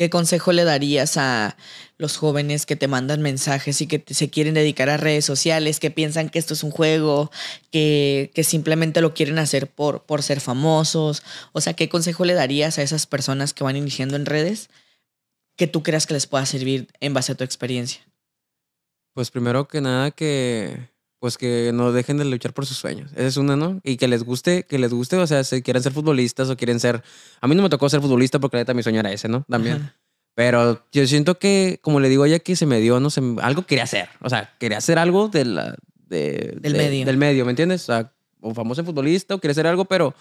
¿Qué consejo le darías a los jóvenes que te mandan mensajes y que se quieren dedicar a redes sociales, que piensan que esto es un juego, que, simplemente lo quieren hacer por, por ser famosos? O sea, ¿qué consejo le darías a esas personas que van iniciando en redes que tú creas que les pueda servir en base a tu experiencia? Pues primero que nada que pues que no dejen de luchar por sus sueños. Esa es una, ¿no? Y que les guste, que les guste, o sea, si quieren ser futbolistas o quieren ser... A mí no me tocó ser futbolista porque la neta mi sueño era ese, ¿no? También. Pero yo siento que, como le digo a ella, que se me dio, no sé, algo quería hacer. O sea, quería hacer algo de la, de, del, medio. del medio, ¿me entiendes? O sea, o famoso futbolista o quería hacer algo, pero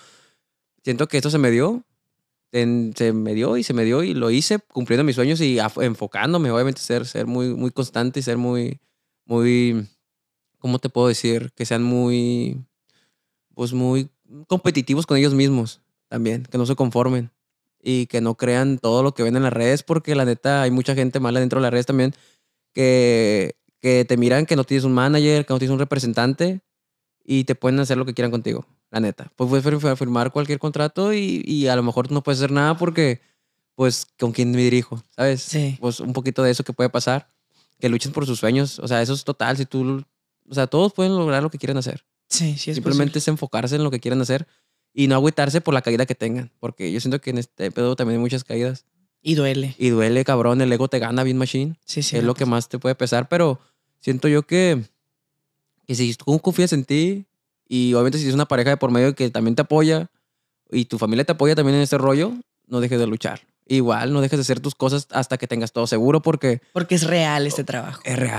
siento que esto se me dio. se me dio y se me dio y lo hice cumpliendo mis sueños y enfocándome, obviamente, ser, ser muy, muy constante y ser muy, muy ¿cómo te puedo decir? Que sean muy, pues muy competitivos con ellos mismos también, que no se conformen y que no crean todo lo que ven en las redes, porque la neta hay mucha gente mala dentro de las redes también que, que te miran que no tienes un manager, que no tienes un representante y te pueden hacer lo que quieran contigo, la neta. Pues puedes firmar cualquier contrato y, y a lo mejor no puedes hacer nada porque, pues, ¿con quién me dirijo? ¿Sabes? Sí. Pues un poquito de eso que puede pasar, que luchen por sus sueños, o sea, eso es total, si tú o sea, todos pueden lograr lo que quieren hacer. Sí, sí, es Simplemente es enfocarse en lo que quieren hacer y no agüitarse por la caída que tengan. Porque yo siento que en este pedo también hay muchas caídas. Y duele. Y duele, cabrón. El ego te gana bien machine. Sí, sí. Es lo que pues. más te puede pesar, pero siento yo que, que si tú confías en ti y obviamente si es una pareja de por medio que también te apoya y tu familia te apoya también en este rollo, no dejes de luchar. Igual, no dejes de hacer tus cosas hasta que tengas todo seguro porque... Porque es real este trabajo. Es real.